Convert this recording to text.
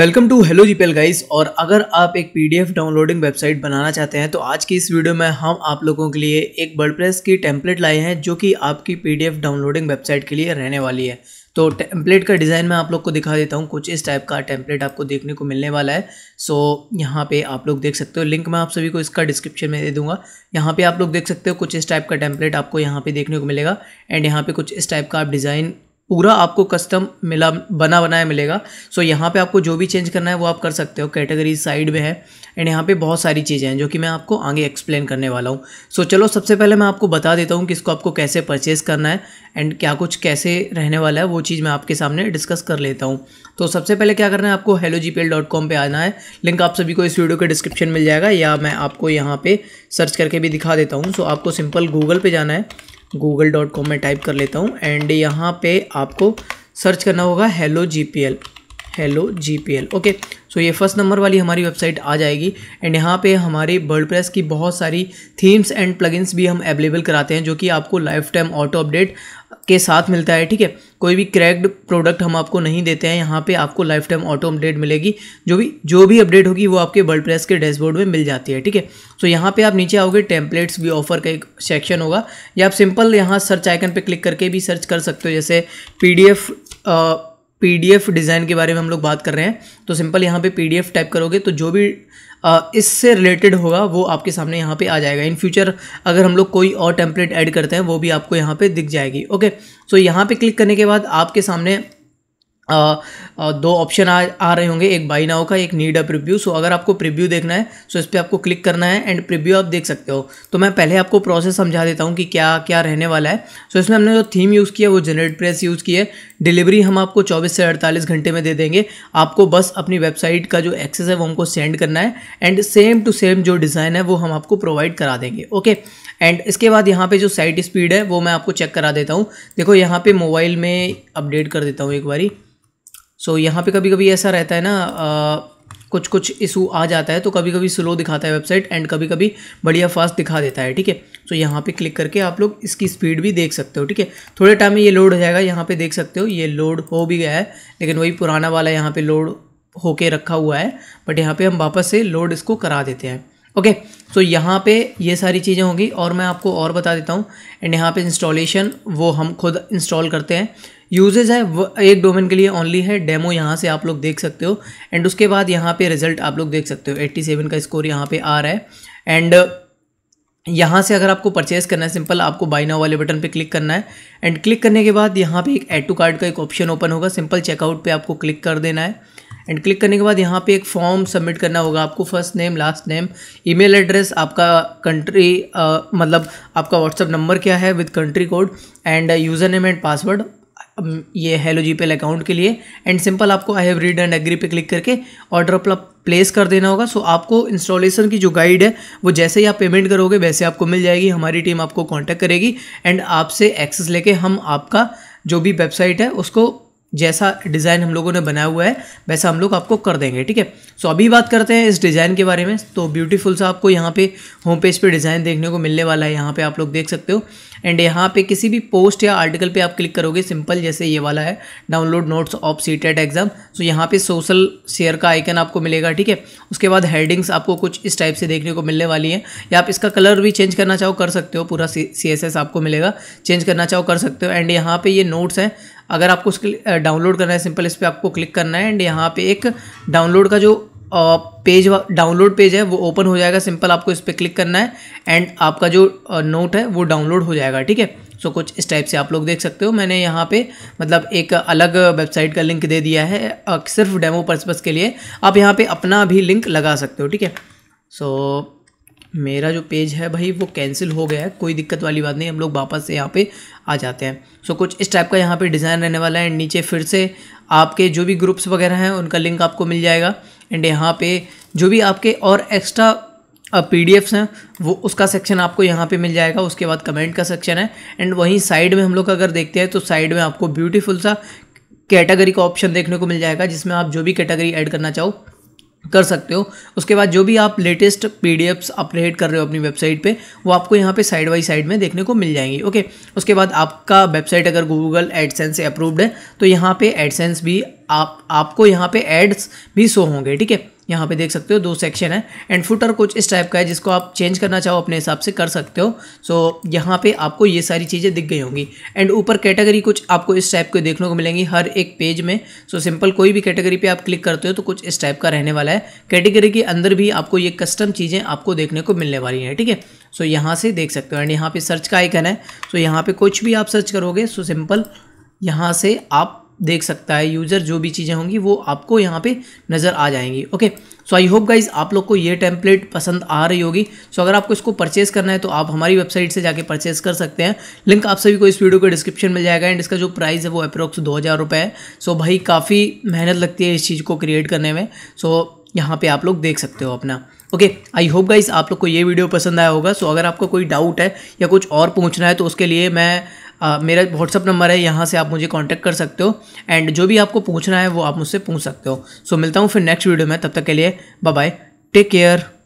welcome to hello GPL guys और अगर आप एक पीडीएफ डाउनलोडिंग वेबसाइट बनाना चाहते हैं तो आज की इस वीडियो में हम आप लोगों के लिए एक वर्डप्रेस की टेम्पलेट लाए हैं जो कि आपकी पीडीएफ डाउनलोडिंग वेबसाइट के लिए रहने वाली है तो टेम्पलेट का डिज़ाइन मैं आप लोग को दिखा देता हूँ कुछ इस टाइप का टेम्पलेट आपको देखने को मिलने वाला है सो यहाँ पे आप लोग देख सकते हो लिंक मैं आप सभी को इसका डिस्क्रिप्शन में दे दूंगा यहाँ पे आप लोग देख सकते हो कुछ इस टाइप का टेम्पलेट आपको यहाँ पे देखने को मिलेगा एंड यहाँ पे कुछ इस टाइप का आप डिज़ाइन पूरा आपको कस्टम मिला बना बनाया मिलेगा सो so, यहाँ पे आपको जो भी चेंज करना है वो आप कर सकते हो कैटेगरी साइड में है एंड यहाँ पे बहुत सारी चीज़ें हैं जो कि मैं आपको आगे एक्सप्लेन करने वाला हूँ सो so, चलो सबसे पहले मैं आपको बता देता हूँ कि इसको आपको कैसे परचेज़ करना है एंड क्या कुछ कैसे रहने वाला है वो चीज़ मैं आपके सामने डिस्कस कर लेता हूँ तो सबसे पहले क्या करना है आपको हेलो जी पे आना है लिंक आप सभी को इस वीडियो के डिस्क्रिप्शन मिल जाएगा या मैं आपको यहाँ पर सर्च करके भी दिखा देता हूँ सो so, आपको सिंपल गूगल पर जाना है गूगल डॉट कॉम में टाइप कर लेता हूँ एंड यहाँ पे आपको सर्च करना होगा hello G P L hello G P L okay so ये फर्स्ट नंबर वाली हमारी वेबसाइट आ जाएगी एंड यहाँ पे हमारे प्रेस की बहुत सारी थीम्स एंड प्लगइन्स भी हम अवेलेबल कराते हैं जो कि आपको लाइफ टाइम ऑटो अपडेट के साथ मिलता है ठीक है कोई भी क्रैक्ड प्रोडक्ट हम आपको नहीं देते हैं यहाँ पे आपको लाइफ टाइम ऑटो अपडेट मिलेगी जो भी जो भी अपडेट होगी वो आपके वर्ल्ड प्रेस के डैशबोर्ड में मिल जाती है ठीक है सो यहाँ पे आप नीचे आओगे टेम्पलेट्स भी ऑफर का एक सेक्शन होगा या आप सिंपल यहाँ सर्च आइकन पे क्लिक करके भी सर्च कर सकते हो जैसे P D F PDF design के बारे में हम लोग बात कर रहे हैं तो सिंपल यहाँ पे पीडीएफ टाइप करोगे तो जो भी इससे रिलेटेड होगा वो आपके सामने यहाँ पे आ जाएगा इन फ्यूचर अगर हम लोग कोई और टेम्पलेट ऐड करते हैं वो भी आपको यहाँ पे दिख जाएगी ओके सो so यहाँ पे क्लिक करने के बाद आपके सामने आ, आ, दो ऑप्शन आ आ रहे होंगे एक बाई नाव का एक नीड अ प्रिव्यू सो अगर आपको प्रिव्यू देखना है सो इस पर आपको क्लिक करना है एंड प्रिव्यू आप देख सकते हो तो मैं पहले आपको प्रोसेस समझा देता हूँ कि क्या क्या रहने वाला है सो इसमें हमने जो थीम यूज़ किया वो जनरेट प्रेस यूज़ की है डिलीवरी हम आपको चौबीस से अड़तालीस घंटे में दे देंगे आपको बस अपनी वेबसाइट का जो एक्सेस है वो हमको सेंड करना है एंड सेम टू सेम जो डिज़ाइन है वो हम आपको प्रोवाइड करा देंगे ओके एंड इसके बाद यहाँ पे जो साइट स्पीड है वो मैं आपको चेक करा देता हूँ देखो यहाँ पे मोबाइल में अपडेट कर देता हूँ एक बारी सो so, यहाँ पे कभी कभी ऐसा रहता है ना आ, कुछ कुछ इशू आ जाता है तो कभी कभी स्लो दिखाता है वेबसाइट एंड कभी कभी बढ़िया फास्ट दिखा देता है ठीक है सो यहाँ पे क्लिक करके आप लोग इसकी स्पीड भी देख सकते हो ठीक है थोड़े टाइम में ये लोड हो जाएगा यहाँ पे देख सकते हो ये लोड हो भी गया है लेकिन वही पुराना वाला यहाँ पर लोड होके रखा हुआ है बट यहाँ पर हम वापस से लोड इसको करा देते हैं ओके सो यहाँ पे ये सारी चीज़ें होंगी और मैं आपको और बता देता हूँ एंड यहाँ पे इंस्टॉलेशन वो हम खुद इंस्टॉल करते हैं यूजेज है एक डोमेन के लिए ओनली है डेमो यहाँ से आप लोग देख सकते हो एंड उसके बाद यहाँ पे रिजल्ट आप लोग देख सकते हो 87 का स्कोर यहाँ पे आ रहा है एंड यहाँ से अगर आपको परचेज़ करना है सिंपल आपको बाइना नाउ वाले बटन पे क्लिक करना है एंड क्लिक करने के बाद यहाँ पे एक एड टू कार्ड का एक ऑप्शन ओपन होगा सिंपल चेकआउट पे आपको क्लिक कर देना है एंड क्लिक करने के बाद यहाँ पे एक फॉर्म सबमिट करना होगा आपको first name last name email address आपका कंट्री मतलब आपका व्हाट्सअप नंबर क्या है with country code and user name and password ये हेलो जी अकाउंट के लिए एंड सिंपल आपको I have read and agree पे क्लिक करके ऑर्डर अपना प्लेस कर देना होगा सो so, आपको इंस्टॉलेशन की जो गाइड है वो जैसे ही आप पेमेंट करोगे वैसे आपको मिल जाएगी हमारी टीम आपको कांटेक्ट करेगी एंड आपसे एक्सेस लेके हम आपका जो भी वेबसाइट है उसको जैसा डिज़ाइन हम लोगों ने बनाया हुआ है वैसा हम लोग आपको कर देंगे ठीक है सो अभी बात करते हैं इस डिज़ाइन के बारे में तो ब्यूटीफुल सा आपको यहाँ पे होम पेज पे डिज़ाइन देखने को मिलने वाला है यहाँ पे आप लोग देख सकते हो एंड यहाँ पे किसी भी पोस्ट या आर्टिकल पे आप क्लिक करोगे सिंपल जैसे ये वाला है download notes of CTET exam so यहाँ पे सोशल शेयर का आइकन आपको मिलेगा ठीक है उसके बाद हेडिंग्स आपको कुछ इस टाइप से देखने को मिलने वाली हैं या आप इसका कलर भी चेंज करना चाहो कर सकते हो पूरा सी आपको मिलेगा चेंज करना चाहो कर सकते हो एंड यहाँ पर ये नोट्स हैं अगर आपको उसके डाउनलोड करना है सिंपल इस पर आपको क्लिक करना है एंड यहाँ पे एक डाउनलोड का जो पेज डाउनलोड पेज है वो ओपन हो जाएगा सिंपल आपको इस पर क्लिक करना है एंड आपका जो नोट है वो डाउनलोड हो जाएगा ठीक है सो so, कुछ इस टाइप से आप लोग देख सकते हो मैंने यहाँ पे मतलब एक अलग वेबसाइट का लिंक दे दिया है सिर्फ डेमो पर्पज़ के लिए आप यहाँ पे अपना भी लिंक लगा सकते हो ठीक है सो मेरा जो पेज है भाई वो कैंसिल हो गया है कोई दिक्कत वाली बात नहीं हम लोग वापस से यहाँ पे आ जाते हैं सो so, कुछ इस टाइप का यहाँ पे डिज़ाइन रहने वाला है एंड नीचे फिर से आपके जो भी ग्रुप्स वगैरह हैं उनका लिंक आपको मिल जाएगा एंड यहाँ पे जो भी आपके और एक्स्ट्रा पी डी एफ्स हैं वो उसका सेक्शन आपको यहाँ पे मिल जाएगा उसके बाद कमेंट का सेक्शन है एंड वहीं साइड में हम लोग अगर देखते हैं तो साइड में आपको ब्यूटीफुल सा कैटेगरी का ऑप्शन देखने को मिल जाएगा जिसमें आप जो भी कैटेगरी ऐड करना चाहो कर सकते हो उसके बाद जो भी आप लेटेस्ट पी अपडेट कर रहे हो अपनी वेबसाइट पे वो आपको यहाँ पे साइड बाई साइड में देखने को मिल जाएंगी ओके उसके बाद आपका वेबसाइट अगर गूगल एडसेंस से अप्रूव्ड है तो यहाँ पे एडसेंस भी आप आपको यहाँ पे एड्स भी शो होंगे ठीक है यहाँ पे देख सकते हो दो सेक्शन है एंड फुटर कुछ इस टाइप का है जिसको आप चेंज करना चाहो अपने हिसाब से कर सकते हो सो so, यहाँ पे आपको ये सारी चीज़ें दिख गई होंगी एंड ऊपर कैटेगरी कुछ आपको इस टाइप के देखने को मिलेंगी हर एक पेज में सो so, सिंपल कोई भी कैटेगरी पे आप क्लिक करते हो तो कुछ इस टाइप का रहने वाला है कैटेगरी के अंदर भी आपको ये कस्टम चीज़ें आपको देखने को मिलने वाली हैं ठीक है सो so, यहाँ से देख सकते हो एंड यहाँ पर सर्च का आइकन है सो so, यहाँ पर कुछ भी आप सर्च करोगे सो सिंपल यहाँ से आप देख सकता है यूज़र जो भी चीज़ें होंगी वो आपको यहाँ पे नज़र आ जाएंगी okay so I hope guys आप लोग को ये टेम्पलेट पसंद आ रही होगी सो so, अगर आपको इसको परचेस करना है तो आप हमारी वेबसाइट से जाके परचेस कर सकते हैं लिंक आप सभी को इस वीडियो के डिस्क्रिप्शन मिल जाएगा एंड इसका जो प्राइस है वो अप्रोक्स दो हज़ार रुपये है सो so, भाई काफ़ी मेहनत लगती है इस चीज़ को क्रिएट करने में सो so, यहाँ पर आप लोग देख सकते हो अपना ओके आई होप गाइज आप लोग को ये वीडियो पसंद आया होगा सो so, अगर आपको कोई डाउट है या कुछ और पूछना है तो उसके लिए मैं आ, मेरा व्हाट्सअप नंबर है यहाँ से आप मुझे कॉन्टैक्ट कर सकते हो एंड जो भी आपको पूछना है वो आप मुझसे पूछ सकते हो सो so, मिलता हूँ फिर नेक्स्ट वीडियो में तब तक के लिए बाय टेक केयर